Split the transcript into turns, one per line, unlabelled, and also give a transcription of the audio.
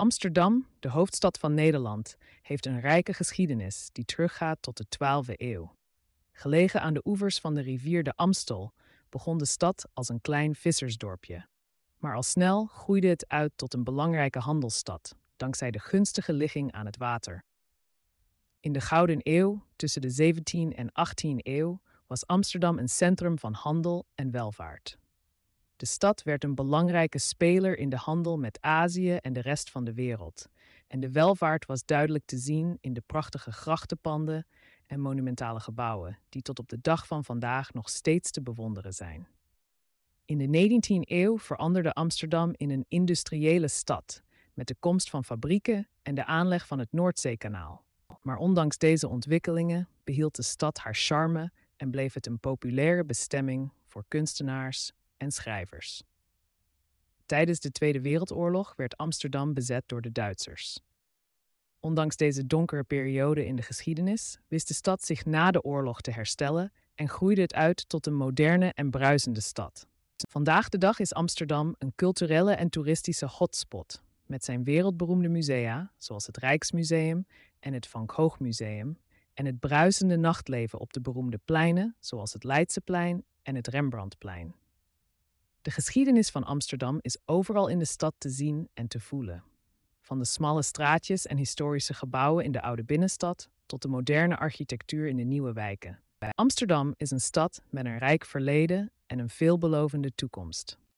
Amsterdam, de hoofdstad van Nederland, heeft een rijke geschiedenis die teruggaat tot de 12e eeuw. Gelegen aan de oevers van de rivier de Amstel, begon de stad als een klein vissersdorpje. Maar al snel groeide het uit tot een belangrijke handelsstad, dankzij de gunstige ligging aan het water. In de Gouden Eeuw, tussen de 17e en 18e eeuw, was Amsterdam een centrum van handel en welvaart. De stad werd een belangrijke speler in de handel met Azië en de rest van de wereld. En de welvaart was duidelijk te zien in de prachtige grachtenpanden en monumentale gebouwen, die tot op de dag van vandaag nog steeds te bewonderen zijn. In de 19e eeuw veranderde Amsterdam in een industriële stad, met de komst van fabrieken en de aanleg van het Noordzeekanaal. Maar ondanks deze ontwikkelingen behield de stad haar charme en bleef het een populaire bestemming voor kunstenaars, en schrijvers. Tijdens de Tweede Wereldoorlog werd Amsterdam bezet door de Duitsers. Ondanks deze donkere periode in de geschiedenis wist de stad zich na de oorlog te herstellen en groeide het uit tot een moderne en bruisende stad. Vandaag de dag is Amsterdam een culturele en toeristische hotspot met zijn wereldberoemde musea, zoals het Rijksmuseum en het Van Gogh Museum, en het bruisende nachtleven op de beroemde pleinen, zoals het Leidseplein en het Rembrandtplein. De geschiedenis van Amsterdam is overal in de stad te zien en te voelen. Van de smalle straatjes en historische gebouwen in de oude binnenstad tot de moderne architectuur in de nieuwe wijken. Amsterdam is een stad met een rijk verleden en een veelbelovende toekomst.